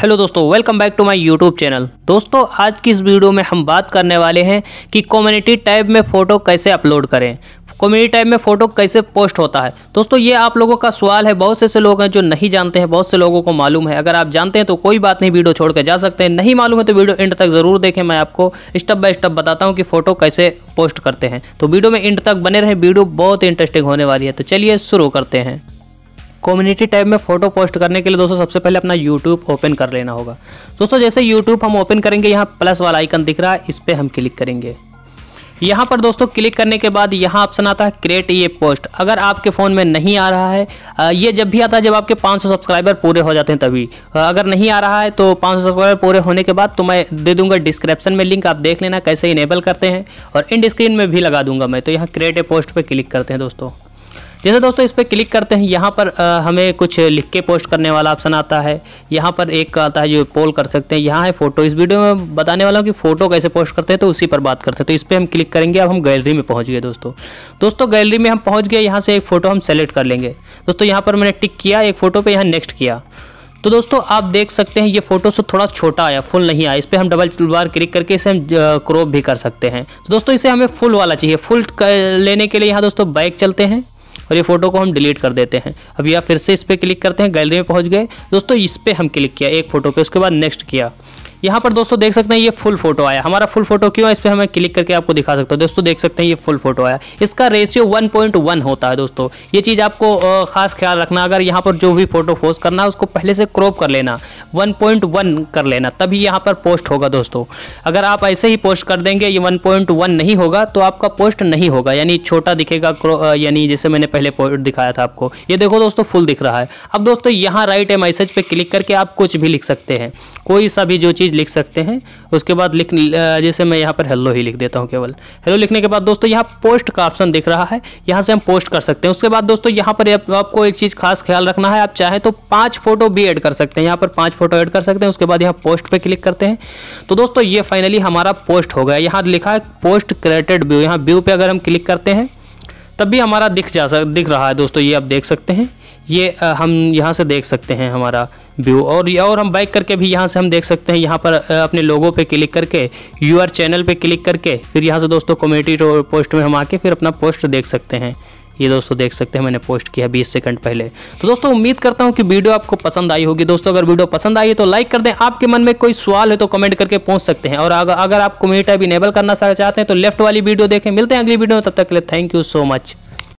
hello दोस्तों welcome back to my YouTube channel दोस्तों आज की इस वीडियो में हम बात करने वाले हैं कि कम्युनिटी टैब में फ़ोटो कैसे अपलोड करें कम्युनिटी टैब में फ़ोटो कैसे पोस्ट होता है दोस्तों ये आप लोगों का सवाल है बहुत से ऐसे लोग हैं जो नहीं जानते हैं बहुत से लोगों को मालूम है अगर आप जानते हैं तो कोई बात नहीं वीडियो छोड़ जा सकते हैं नहीं मालूम है तो वीडियो एंड तक ज़रूर देखें मैं आपको स्टेप बाय स्टेप बताता हूँ कि फ़ोटो कैसे पोस्ट करते हैं तो वीडियो में एंड तक बने रहें वीडियो बहुत इंटरेस्टिंग होने वाली है तो चलिए शुरू करते हैं कम्युनिटी टैब में फोटो पोस्ट करने के लिए दोस्तों सबसे पहले अपना यूट्यूब ओपन कर लेना होगा दोस्तों जैसे यूट्यूब हम ओपन करेंगे यहाँ प्लस वाला आइकन दिख रहा है इस पर हम क्लिक करेंगे यहाँ पर दोस्तों क्लिक करने के बाद यहाँ ऑप्शन आता है क्रिएट ये पोस्ट अगर आपके फ़ोन में नहीं आ रहा है ये जब भी आता है जब आपके 500 सब्सक्राइबर पूरे हो जाते हैं तभी अगर नहीं आ रहा है तो 500 सब्सक्राइबर पूरे होने के बाद तो मैं दे दूंगा डिस्क्रिप्शन में लिंक आप देख लेना कैसे इनेबल करते हैं और इंड स्क्रीन में भी लगा दूंगा मैं तो यहाँ क्रिएट ए पोस्ट पर क्लिक करते हैं दोस्तों जैसे दोस्तों इस पर क्लिक करते हैं यहाँ पर आ, हमें कुछ लिख के पोस्ट करने वाला ऑप्शन आता है यहाँ पर एक आता है जो पोल कर सकते हैं यहाँ है फोटो इस वीडियो में बताने वाला हूँ कि फ़ोटो कैसे पोस्ट करते हैं तो उसी पर बात करते हैं तो इस पर हम क्लिक करेंगे अब हम गैलरी में पहुँच गए दोस्तों दोस्तों गैलरी में हम पहुँच गए यहाँ से एक फ़ोटो हम सेलेक्ट कर लेंगे दोस्तों यहाँ पर मैंने टिक किया एक फ़ोटो पर यहाँ नेक्स्ट किया तो दोस्तों आप देख सकते हैं ये फोटो से थोड़ा छोटा आया फुल नहीं आया इस पर हम डबल बार क्लिक करके इसे हम क्रॉप भी कर सकते हैं तो दोस्तों इसे हमें फुल वाला चाहिए फुल लेने के लिए यहाँ दोस्तों बाइक चलते हैं और ये फोटो को हम डिलीट कर देते हैं अभी आप फिर से इस पर क्लिक करते हैं गैलरी में पहुँच गए दोस्तों इस पर हम क्लिक किया एक फोटो पर उसके बाद नेक्स्ट किया यहाँ पर दोस्तों देख सकते हैं ये फुल फोटो आया हमारा फुल फोटो क्यों है इस पर हमें क्लिक करके आपको दिखा सकता हूँ दोस्तों देख सकते हैं ये फुल फोटो आया इसका रेशियो 1.1 होता है दोस्तों ये चीज़ आपको खास ख्याल रखना अगर यहाँ पर जो भी फोटो पोस्ट करना है उसको पहले से क्रॉप कर लेना वन कर लेना तभी यहाँ पर पोस्ट होगा दोस्तों अगर आप ऐसे ही पोस्ट कर देंगे ये वन नहीं होगा तो आपका पोस्ट नहीं होगा यानी छोटा दिखेगा यानी जैसे मैंने पहले दिखाया था आपको ये देखो दोस्तों फुल दिख रहा है अब दोस्तों यहाँ राइट है मैसेज पर क्लिक करके आप कुछ भी लिख सकते हैं कोई सा भी जो चीज़ चीज़ लिख सकते हैं उसके बाद लिख जैसे मैं यहाँ पर हेलो ही लिख देता हूँ केवल हेलो लिखने के बाद दोस्तों यहाँ पोस्ट का ऑप्शन दिख रहा है यहाँ से हम पोस्ट कर सकते हैं उसके बाद दोस्तों यहाँ पर आपको एक चीज़ खास ख्याल रखना है आप चाहें तो पाँच फोटो भी एड कर सकते हैं यहाँ पर पाँच फोटो एड कर सकते हैं उसके बाद यहाँ पोस्ट पर क्लिक करते हैं तो दोस्तों ये फाइनली हमारा पोस्ट हो गया यहाँ लिखा है पोस्ट क्रेडिटेड व्यू यहाँ व्यू पर अगर हम क्लिक करते हैं तब भी हमारा दिख जा सक दिख रहा है दोस्तों ये आप देख सकते हैं ये हम यहाँ से देख सकते हैं हमारा व्यू और और हम बाइक करके भी यहाँ से हम देख सकते हैं यहाँ पर अपने लोगों पे क्लिक करके आर चैनल पे क्लिक करके फिर यहाँ से दोस्तों कम्युनिटी पोस्ट में हम आके फिर अपना पोस्ट देख सकते हैं ये दोस्तों देख सकते हैं मैंने पोस्ट किया 20 सेकंड पहले तो दोस्तों उम्मीद करता हूँ कि वीडियो आपको पसंद आई होगी दोस्तों अगर वीडियो पसंद आई है तो लाइक कर दें आपके मन में कोई सवाल है तो कमेंट करके पहुँच सकते हैं और अगर अगर आप कमेंट अभी इनेबल करना चाहते हैं तो लेफ्ट वाली वीडियो देखें मिलते हैं अगली वीडियो में तब तक के लिए थैंक यू सो मच